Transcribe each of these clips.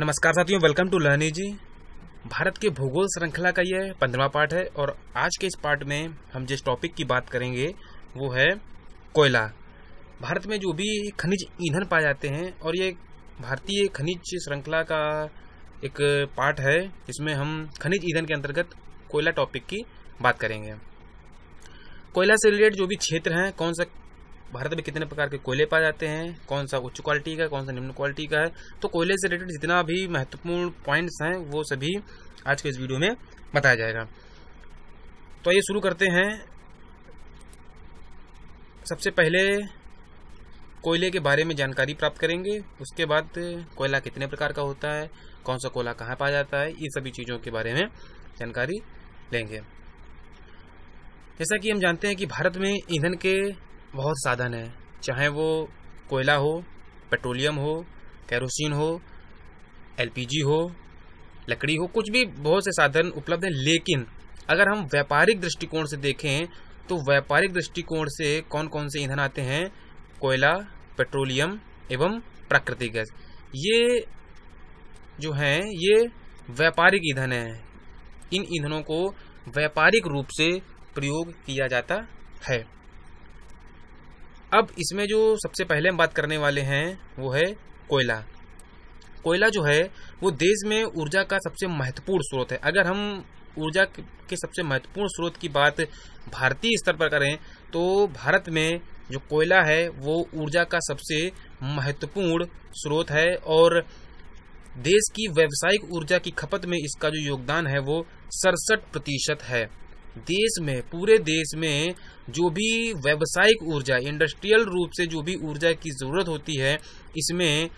नमस्कार साथियों welcome to लर्नी जी भारत के भूगोल श्रृंखला का यह पंद्रवा पार्ट है और आज के इस पार्ट में हम जिस टॉपिक की बात करेंगे वो है कोयला भारत में जो भी खनिज ईंधन पाए जाते हैं और ये भारतीय खनिज श्रृंखला का एक पार्ट है जिसमें हम खनिज ईंधन के अंतर्गत कोयला टॉपिक की बात करेंगे कोयला से रिलेटेड जो भी क्षेत्र हैं कौन सा भारत में कितने प्रकार के कोयले पाए जाते हैं कौन सा उच्च क्वालिटी का कौन सा निम्न क्वालिटी का है तो कोयले से रिलेटेड जितना भी महत्वपूर्ण पॉइंट्स हैं वो सभी आज के इस वीडियो में बताया जाएगा तो आइए शुरू करते हैं सबसे पहले कोयले के बारे में जानकारी प्राप्त करेंगे उसके बाद कोयला कितने प्रकार का होता है कौन सा कोयला कहाँ पाया जाता है ये सभी चीज़ों के बारे में जानकारी लेंगे जैसा कि हम जानते हैं कि भारत में ईंधन के बहुत साधन है चाहे वो कोयला हो पेट्रोलियम हो कैरोसिन हो एलपीजी हो लकड़ी हो कुछ भी बहुत से साधन उपलब्ध हैं लेकिन अगर हम व्यापारिक दृष्टिकोण से देखें तो व्यापारिक दृष्टिकोण से कौन कौन से ईंधन आते हैं कोयला पेट्रोलियम एवं प्राकृतिक गैस ये जो हैं ये व्यापारिक ईंधन हैं इन ईंधनों को व्यापारिक रूप से प्रयोग किया जाता है अब इसमें जो सबसे पहले हम बात करने वाले हैं वो है कोयला कोयला जो है वो देश में ऊर्जा का सबसे महत्वपूर्ण स्रोत है अगर हम ऊर्जा के सबसे महत्वपूर्ण स्रोत की बात भारतीय स्तर पर करें तो भारत में जो कोयला है वो ऊर्जा का सबसे महत्वपूर्ण स्रोत है और देश की व्यावसायिक ऊर्जा की खपत में इसका जो योगदान है वो सड़सठ प्रतिशत है देश में पूरे देश में जो भी व्यावसायिक ऊर्जा इंडस्ट्रियल रूप से जो भी ऊर्जा की ज़रूरत होती है इसमें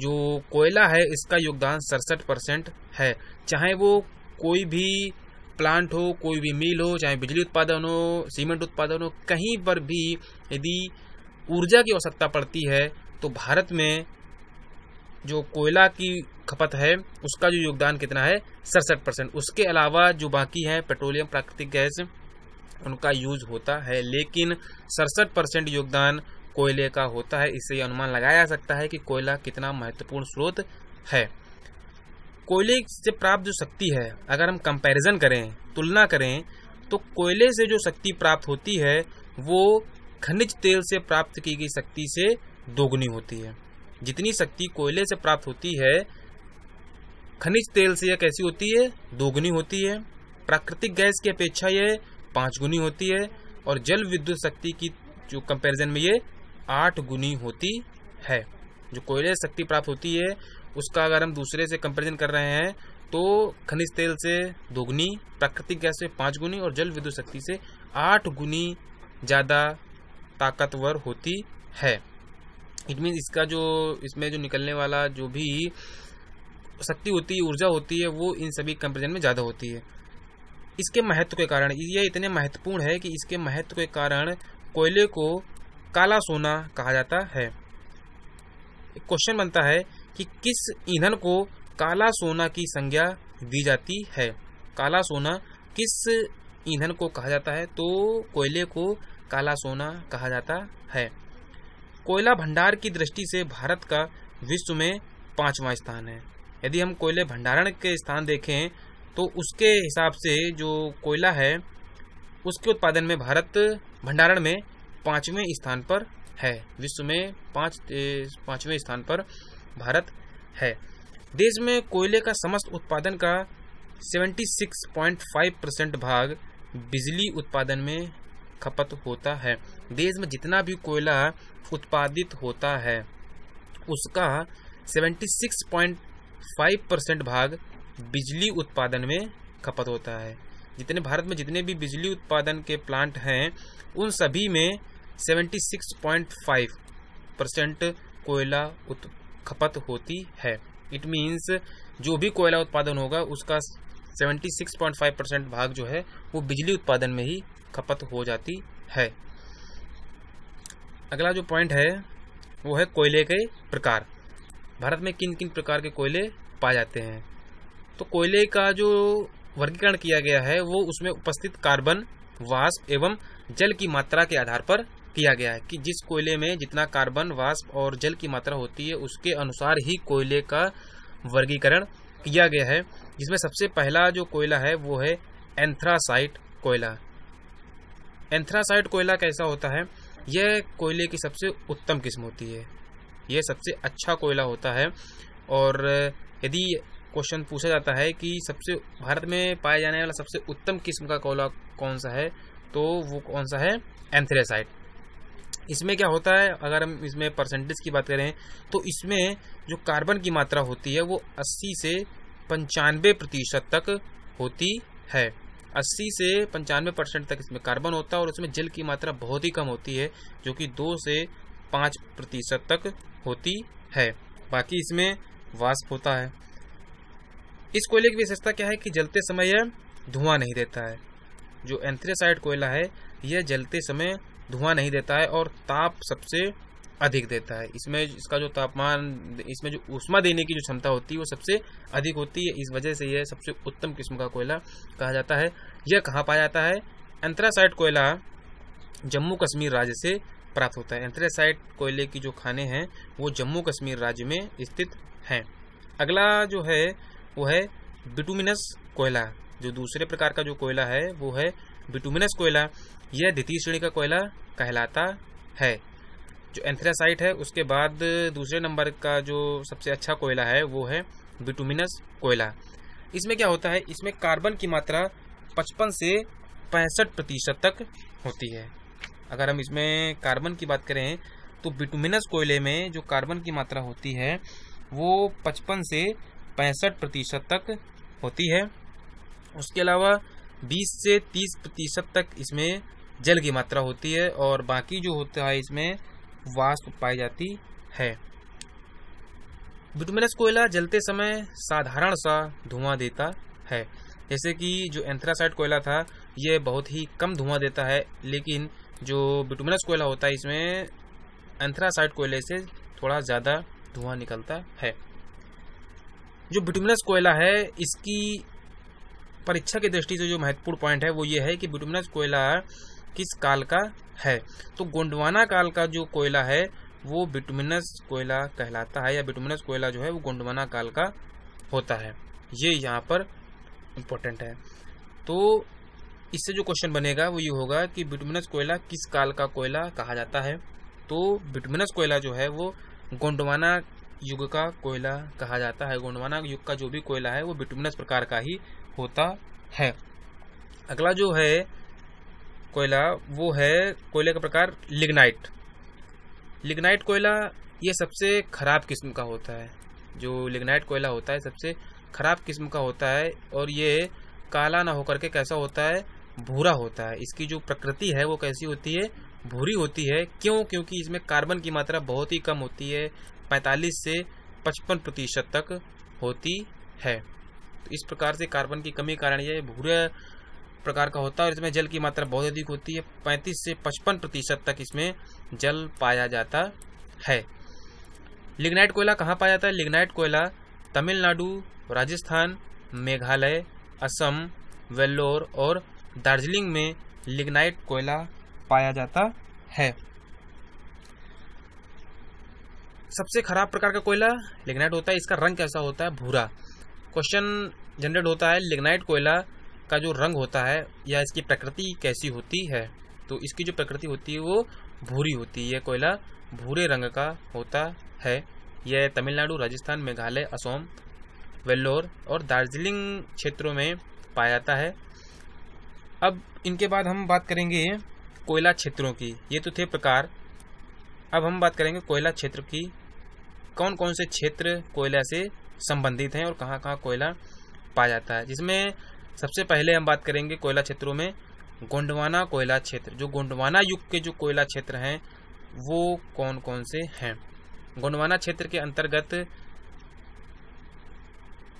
जो कोयला है इसका योगदान सड़सठ परसेंट है चाहे वो कोई भी प्लांट हो कोई भी मिल हो चाहे बिजली उत्पादन हो सीमेंट उत्पादन हो कहीं पर भी यदि ऊर्जा की आवश्यकता पड़ती है तो भारत में जो कोयला की खपत है उसका जो योगदान कितना है सड़सठ परसेंट उसके अलावा जो बाकी है पेट्रोलियम प्राकृतिक गैस उनका यूज होता है लेकिन सड़सठ परसेंट योगदान कोयले का होता है इससे अनुमान लगाया जा सकता है कि कोयला कितना महत्वपूर्ण स्रोत है कोयले से प्राप्त जो शक्ति है अगर हम कंपैरिजन करें तुलना करें तो कोयले से जो शक्ति प्राप्त होती है वो खनिज तेल से प्राप्त की गई शक्ति से दोगुनी होती है जितनी शक्ति कोयले से प्राप्त होती है खनिज तेल से यह कैसी होती है दोगुनी होती है प्राकृतिक गैस की अपेक्षा यह पाँच गुनी होती है और जल विद्युत शक्ति की जो कंपैरिजन में ये आठ गुनी होती है जो कोयले शक्ति प्राप्त होती है उसका अगर हम दूसरे से कंपेरिजन कर रहे हैं तो खनिज तेल से दोगुनी प्राकृतिक गैस से पाँच गुनी और जल विद्युत शक्ति से आठ गुनी ज़्यादा ताकतवर होती है इट मीन्स इसका जो इसमें जो निकलने वाला जो भी शक्ति होती है ऊर्जा होती है वो इन सभी कंपेरिजन में ज़्यादा होती है इसके महत्व के कारण ये इतने महत्वपूर्ण है कि इसके महत्व के कारण कोयले को काला सोना कहा जाता है क्वेश्चन बनता है कि किस ईंधन को काला सोना की संज्ञा दी जाती है काला सोना किस ईंधन को कहा जाता है तो कोयले को काला सोना कहा जाता है कोयला भंडार की दृष्टि से भारत का विश्व में पांचवा स्थान है यदि हम कोयले भंडारण के स्थान देखें तो उसके हिसाब से जो कोयला है उसके उत्पादन में भारत भंडारण में पाँचवें स्थान पर है विश्व में पाँच पाँचवें स्थान पर भारत है देश में कोयले का समस्त उत्पादन का 76.5 परसेंट भाग बिजली उत्पादन में खपत होता है देश में जितना भी कोयला उत्पादित होता है उसका 76.5 परसेंट भाग बिजली उत्पादन में खपत होता है जितने भारत में जितने भी बिजली उत्पादन के प्लांट हैं उन सभी में 76.5 परसेंट कोयला खपत होती है इट मीन्स जो भी कोयला उत्पादन होगा उसका 76.5 परसेंट भाग जो है वो बिजली उत्पादन में ही खपत हो जाती है अगला जो पॉइंट है वो है कोयले के प्रकार भारत में किन किन प्रकार के कोयले पाए जाते हैं तो कोयले का जो वर्गीकरण किया गया है वो उसमें उपस्थित कार्बन वाष्प एवं जल की मात्रा के आधार पर किया गया है कि जिस कोयले में जितना कार्बन वाष्प और जल की मात्रा होती है उसके अनुसार ही कोयले का वर्गीकरण किया गया है जिसमें सबसे पहला जो कोयला है वो है एंथ्रासाइट कोयला एंथ्रासाइड कोयला कैसा होता है यह कोयले की सबसे उत्तम किस्म होती है यह सबसे अच्छा कोयला होता है और यदि क्वेश्चन पूछा जाता है कि सबसे भारत में पाया जाने वाला सबसे उत्तम किस्म का कोयला कौन सा है तो वो कौन सा है एंथ्रेसाइड इसमें क्या होता है अगर हम इसमें परसेंटेज की बात करें तो इसमें जो कार्बन की मात्रा होती है वो 80 से पंचानवे प्रतिशत तक होती है अस्सी से पंचानवे परसेंट तक इसमें कार्बन होता है और इसमें जल की मात्रा बहुत ही कम होती है जो कि दो से पाँच प्रतिशत तक होती है बाकी इसमें वाष्प होता है इस कोयले की विशेषता क्या है कि जलते समय यह धुआं नहीं देता है जो एंथ्रेसाइड कोयला है यह जलते समय धुआं नहीं देता है और ताप सबसे अधिक देता है इसमें इसका जो तापमान इसमें जो उष्मा देने की जो क्षमता होती है वो सबसे अधिक होती है इस वजह से यह सबसे उत्तम किस्म का कोयला कहा जाता है यह कहाँ पाया जाता है एंथ्रासाइट कोयला जम्मू कश्मीर राज्य से प्राप्त होता है एंथ्रासाइट कोयले की जो खाने हैं वो जम्मू कश्मीर राज्य में स्थित हैं अगला जो है वो है बिटुमिनस कोयला जो दूसरे प्रकार का जो कोयला है वो है बिटुमिनस कोयला यह द्वितीय श्रेणी का कोयला कहलाता है जो एंथ्रासाइट है उसके बाद दूसरे नंबर का जो सबसे अच्छा कोयला है वो है बिटुमिनस कोयला इसमें क्या होता है इसमें कार्बन की मात्रा पचपन से पैंसठ प्रतिशत तक होती है अगर हम इसमें कार्बन की बात करें तो बिटुमिनस कोयले में जो कार्बन की मात्रा होती है वो पचपन से पैंसठ प्रतिशत तक होती है उसके अलावा 20 से 30 प्रतिशत तक इसमें जल की मात्रा होती है और बाकी जो होता है इसमें वाष्प पाई जाती है बिटुमिनस कोयला जलते समय साधारण सा धुआं देता है जैसे कि जो एंथ्रासाइट कोयला था यह बहुत ही कम धुआं देता है लेकिन जो बिटुमिनस कोयला होता है इसमें एंथ्रासाइट कोयले से थोड़ा ज़्यादा धुआं निकलता है जो बिटुमिनस कोयला है इसकी परीक्षा की दृष्टि से जो महत्वपूर्ण पॉइंट है वो ये है कि बिटुमिनस कोयला किस काल का है तो गोंडवाना काल का जो कोयला है वो बिटुमिनस कोयला कहलाता है या बिटुमिनस कोयला जो है वो गोंडवाना काल का होता है ये यहाँ पर इम्पोर्टेंट है तो इससे जो क्वेश्चन बनेगा वो ये होगा कि बिटुमिनस कोयला किस काल का कोयला कहा जाता है तो बिटुमिनस कोयला जो है वो गोंडवाना युग का कोयला कहा जाता है गोंडवाना युग का जो भी कोयला है वो बिटुमिनस प्रकार का ही होता है अगला जो है कोयला वो है कोयले का प्रकार लिग्नाइट लिग्नाइट कोयला ये सबसे ख़राब किस्म का होता है जो लिग्नाइट कोयला होता है सबसे ख़राब किस्म का होता है और ये काला ना होकर के कैसा होता है भूरा होता है इसकी जो प्रकृति है वो कैसी होती है भूरी होती है क्यों क्योंकि इसमें कार्बन की मात्रा बहुत ही कम होती है 45 से 55 प्रतिशत तक होती है तो इस प्रकार से कार्बन की कमी के कारण यह भूरे प्रकार का होता है और इसमें जल की मात्रा बहुत अधिक होती है पैंतीस से पचपन प्रतिशत तक इसमें जल पाया जाता है लिग्नाइट कोयला कहाँ पाया जाता है लिग्नाइट कोयला तमिलनाडु राजस्थान मेघालय असम वेल्लोर और दार्जिलिंग में लिग्नाइट कोयला पाया जाता है सबसे खराब प्रकार का कोयला लिग्नाइट होता है इसका रंग कैसा होता है भूरा क्वेश्चन जनरेट होता है लिग्नाइट कोयला का जो रंग होता है या इसकी प्रकृति कैसी होती है तो इसकी जो प्रकृति होती है वो भूरी होती है यह कोयला भूरे रंग का होता है यह तमिलनाडु राजस्थान मेघालय असम वेल्लोर और दार्जिलिंग क्षेत्रों में पाया जाता है अब इनके बाद हम बात करेंगे कोयला क्षेत्रों की ये तो थे प्रकार अब हम बात करेंगे कोयला क्षेत्र की कौन कौन से क्षेत्र कोयला से संबंधित हैं और कहाँ कहाँ कोयला पाया जाता है जिसमें सबसे पहले हम बात करेंगे कोयला क्षेत्रों में गोंडवाना कोयला क्षेत्र जो गोंडवाना युग के जो कोयला क्षेत्र हैं वो कौन कौन से हैं गोंडवाना क्षेत्र के अंतर्गत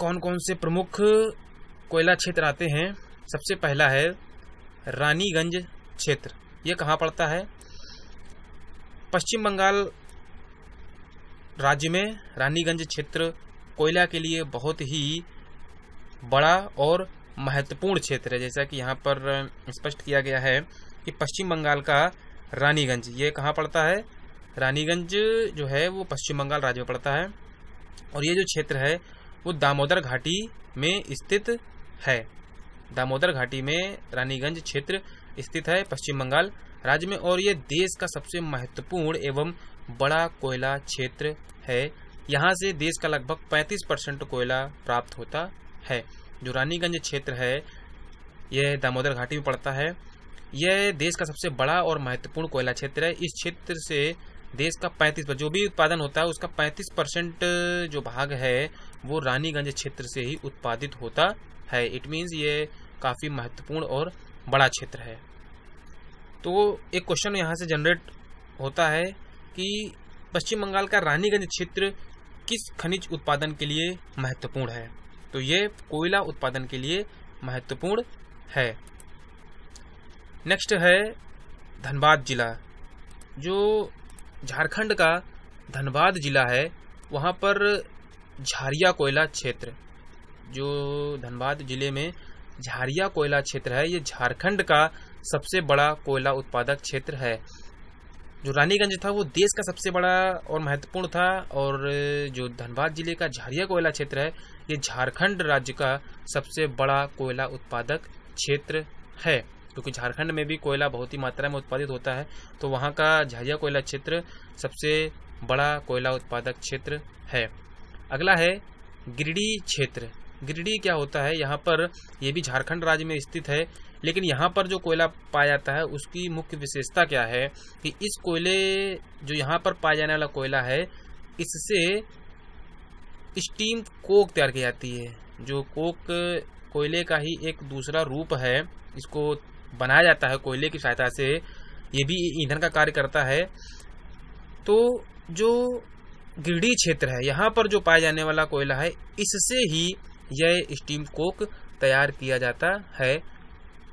कौन कौन से प्रमुख कोयला क्षेत्र आते हैं सबसे पहला है रानीगंज क्षेत्र ये कहाँ पड़ता है पश्चिम बंगाल राज्य में रानीगंज क्षेत्र कोयला के लिए बहुत ही बड़ा और महत्वपूर्ण क्षेत्र है जैसा कि यहाँ पर स्पष्ट किया गया है कि पश्चिम बंगाल का रानीगंज ये कहाँ पड़ता है रानीगंज जो है वो पश्चिम बंगाल राज्य में पड़ता है और ये जो क्षेत्र है वो दामोदर घाटी में स्थित है दामोदर घाटी में रानीगंज क्षेत्र स्थित है पश्चिम बंगाल राज्य में और ये देश का सबसे महत्वपूर्ण एवं बड़ा कोयला क्षेत्र है यहाँ से देश का लगभग 35 परसेंट कोयला प्राप्त होता है जो रानीगंज क्षेत्र है यह दामोदर घाटी में पड़ता है यह देश का सबसे बड़ा और महत्वपूर्ण कोयला क्षेत्र है इस क्षेत्र से देश का 35 जो भी उत्पादन होता है उसका 35 परसेंट जो भाग है वो रानीगंज क्षेत्र से ही उत्पादित होता है इट मीन्स ये काफ़ी महत्वपूर्ण और बड़ा क्षेत्र है तो एक क्वेश्चन यहाँ से जनरेट होता है कि पश्चिम बंगाल का रानीगंज क्षेत्र किस खनिज उत्पादन के लिए महत्वपूर्ण है तो ये कोयला उत्पादन के लिए महत्वपूर्ण है नेक्स्ट है धनबाद जिला जो झारखंड का धनबाद जिला है वहाँ पर झारिया कोयला क्षेत्र जो धनबाद जिले में झारिया कोयला क्षेत्र है ये झारखंड का सबसे बड़ा कोयला उत्पादक क्षेत्र है जो रानीगंज था वो देश का सबसे बड़ा और महत्वपूर्ण था और जो धनबाद जिले का झारिया कोयला क्षेत्र है ये झारखंड राज्य का सबसे बड़ा कोयला उत्पादक क्षेत्र है क्योंकि झारखंड में भी कोयला बहुत ही मात्रा में उत्पादित होता है तो वहाँ का झारिया कोयला क्षेत्र सबसे बड़ा कोयला उत्पादक क्षेत्र है अगला है गिरिडीह क्षेत्र गिरिडीह क्या होता है यहाँ पर ये भी झारखंड राज्य में स्थित है लेकिन यहाँ पर जो कोयला पाया जाता है उसकी मुख्य विशेषता क्या है कि इस कोयले जो यहाँ पर पाया जाने वाला कोयला है इससे स्टीम कोक तैयार की जाती है जो कोक कोयले का ही एक दूसरा रूप है इसको बनाया जाता है कोयले की सहायता से ये भी ईंधन का कार्य करता है तो जो गिरडीह क्षेत्र है यहाँ पर जो पाया जाने वाला कोयला है इससे ही यह स्टीम कोक तैयार किया जाता है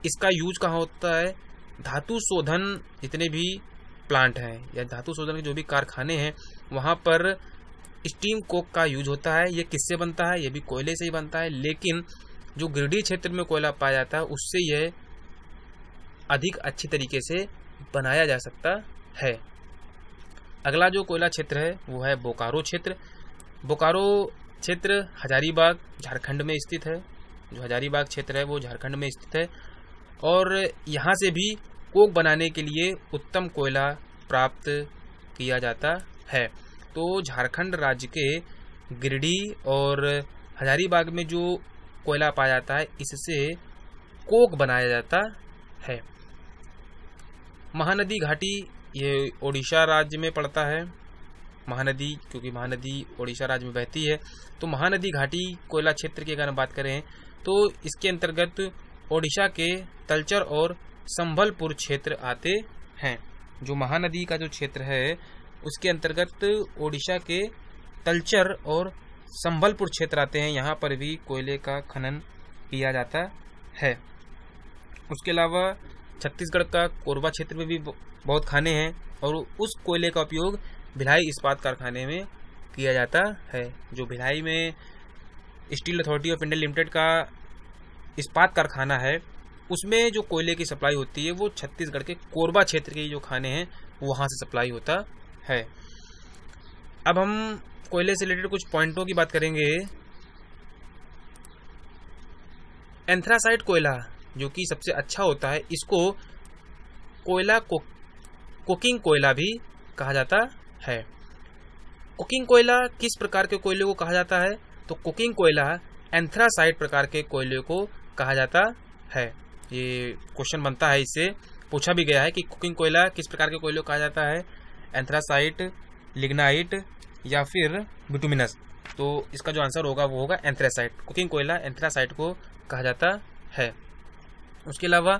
इसका यूज कहाँ होता है धातु शोधन जितने भी प्लांट हैं या धातु शोधन के जो भी कारखाने हैं वहाँ पर स्टीम कोक का यूज होता है ये किससे बनता है ये भी कोयले से ही बनता है लेकिन जो गिरडीह क्षेत्र में कोयला पाया जाता है उससे यह अधिक अच्छी तरीके से बनाया जा सकता है अगला जो कोयला क्षेत्र है वो है बोकारो क्षेत्र बोकारो क्षेत्र हजारीबाग झारखंड में स्थित है जो हजारीबाग क्षेत्र है वो झारखंड में स्थित है और यहाँ से भी कोक बनाने के लिए उत्तम कोयला प्राप्त किया जाता है तो झारखंड राज्य के गिरडीह और हजारीबाग में जो कोयला पाया जाता है इससे कोक बनाया जाता है महानदी घाटी ये ओडिशा राज्य में पड़ता है महानदी क्योंकि महानदी ओडिशा राज्य में बहती है तो महानदी घाटी कोयला क्षेत्र की अगर हम बात करें तो इसके अंतर्गत ओडिशा के तलचर और संभलपुर क्षेत्र आते हैं जो महानदी का जो क्षेत्र है उसके अंतर्गत ओडिशा के तलचर और संभलपुर क्षेत्र आते हैं यहाँ पर भी कोयले का खनन किया जाता है उसके अलावा छत्तीसगढ़ का कोरबा क्षेत्र में भी बहुत खाने हैं और उस कोयले का उपयोग भिलाई इस्पात कारखाने में किया जाता है जो भिलाई में Steel Authority of India Limited का इस्पात कारखाना है उसमें जो कोयले की सप्लाई होती है वो छत्तीसगढ़ के कोरबा क्षेत्र के जो खाने हैं वहाँ से सप्लाई होता है अब हम कोयले से रिलेटेड कुछ पॉइंटों की बात करेंगे एंथ्रासाइट कोयला जो कि सबसे अच्छा होता है इसको कोयला को कुकिंग कोयला भी कहा जाता है कुकिंग कोयला किस प्रकार के कोयले को कहा जाता है तो कुकिंग कोयला एंथ्रासाइट प्रकार के कोयले को कहा जाता है ये क्वेश्चन बनता है इससे पूछा भी गया है कि कुकिंग कोयला किस प्रकार के कोयले को कहा जाता है एंथ्रासाइट लिग्नाइट या फिर विटुमिनस तो इसका जो आंसर होगा वो होगा एंथ्रासाइट कुकिंग कोयला एंथ्रासाइट को कहा जाता है उसके अलावा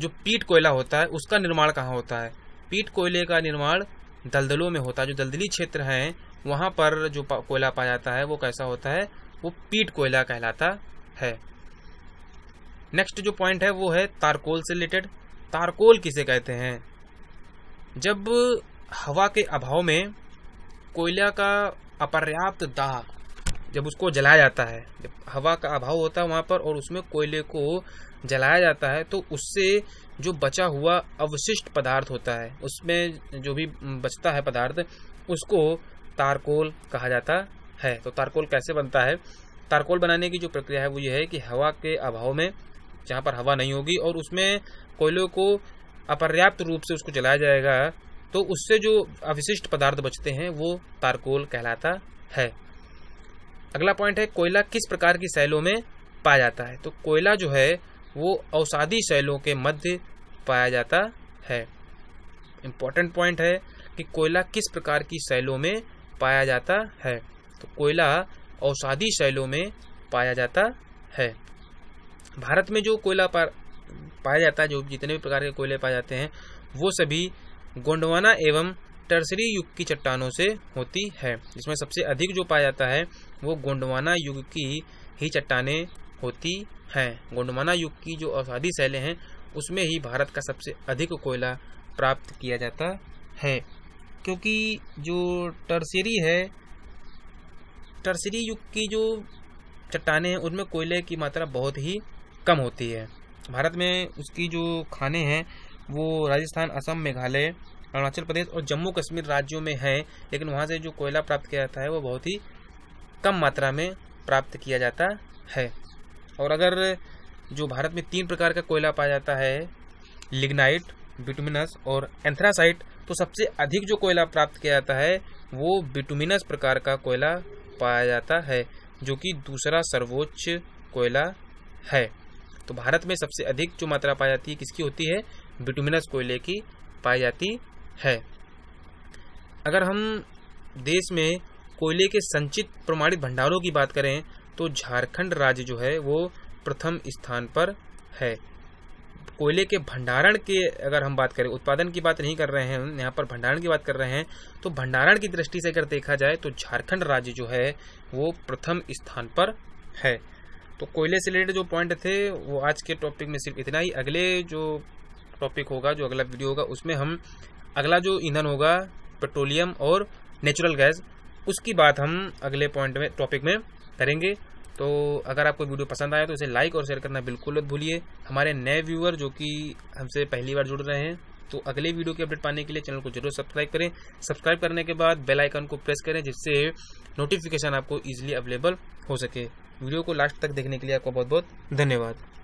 जो पीट कोयला होता है उसका निर्माण कहाँ होता है पीट कोयले का निर्माण दलदलों में होता है जो दलदली क्षेत्र हैं वहाँ पर जो कोयला पाया जाता है वो कैसा होता है वो पीट कोयला कहलाता है नेक्स्ट जो पॉइंट है वो है तारकोल से रिलेटेड तारकोल किसे कहते हैं जब हवा के अभाव में कोयला का अपर्याप्त दाह जब उसको जलाया जाता है जब हवा का अभाव होता है वहाँ पर और उसमें कोयले को जलाया जाता है तो उससे जो बचा हुआ अवशिष्ट पदार्थ होता है उसमें जो भी बचता है पदार्थ उसको तारकोल कहा जाता है तो तारकोल कैसे बनता है तारकोल बनाने की जो प्रक्रिया है वो ये है कि हवा के अभाव में जहाँ पर हवा नहीं होगी और उसमें कोयलों को अपर्याप्त रूप से उसको जलाया जाएगा तो उससे जो अवशिष्ट पदार्थ बचते हैं वो तारकोल कहलाता है अगला पॉइंट है कोयला किस प्रकार की सैलों में पाया जाता है तो कोयला जो है वो अवसादी शैलों के मध्य पाया जाता है इम्पोर्टेंट पॉइंट है कि कोयला किस प्रकार की शैलों में पाया जाता है तो कोयला औषाधी शैलों में पाया जाता है भारत में जो कोयला पाया जाता है जो जितने भी प्रकार के कोयले पाए जाते हैं वो सभी गोंडवाना एवं टर्सरी युग की चट्टानों से होती है जिसमें सबसे अधिक जो पाया जाता है वो गोंडवाना युग की ही चट्टाने होती है गोंडवाना युग की जो औषाधि शैलें हैं उसमें ही भारत का सबसे अधिक कोयला प्राप्त किया जाता है क्योंकि जो टर्सरी है टर्सरी युग की जो चट्टाने हैं उनमें कोयले की मात्रा बहुत ही कम होती है भारत में उसकी जो खाने हैं वो राजस्थान असम मेघालय अरुणाचल प्रदेश और जम्मू कश्मीर राज्यों में है लेकिन वहाँ से जो कोयला प्राप्त किया जाता है वो बहुत ही कम मात्रा में प्राप्त किया जाता है और अगर जो भारत में तीन प्रकार का कोयला पाया जाता है लिग्नाइट बिटुमिनस और एंथ्रासाइट तो सबसे अधिक जो कोयला प्राप्त किया जाता है वो बिटुमिनस प्रकार का कोयला पाया जाता है जो कि दूसरा सर्वोच्च कोयला है तो भारत में सबसे अधिक जो मात्रा पाई जाती है किसकी होती है बिटुमिनस कोयले की पाई जाती है अगर हम देश में कोयले के संचित प्रमाणित भंडारों की बात करें तो झारखंड राज्य जो है वो प्रथम स्थान पर है कोयले के भंडारण के अगर हम बात करें उत्पादन की बात नहीं कर रहे हैं हम यहाँ पर भंडारण की बात कर रहे हैं तो भंडारण की दृष्टि से अगर देखा जाए तो झारखंड राज्य जो है वो प्रथम स्थान पर है तो कोयले से रिलेटेड जो पॉइंट थे वो आज के टॉपिक में सिर्फ इतना ही अगले जो टॉपिक होगा जो अगला वीडियो होगा उसमें हम अगला जो ईंधन होगा पेट्रोलियम और नेचुरल गैस उसकी बात हम अगले पॉइंट में टॉपिक में करेंगे तो अगर आपको वीडियो पसंद आया तो इसे लाइक और शेयर करना बिल्कुल मत भूलिए हमारे नए व्यूअर जो कि हमसे पहली बार जुड़ रहे हैं तो अगले वीडियो की अपडेट पाने के लिए चैनल को जरूर सब्सक्राइब करें सब्सक्राइब करने के बाद बेल आइकन को प्रेस करें जिससे नोटिफिकेशन आपको ईजिली अवेलेबल हो सके वीडियो को लास्ट तक देखने के लिए आपका बहुत बहुत धन्यवाद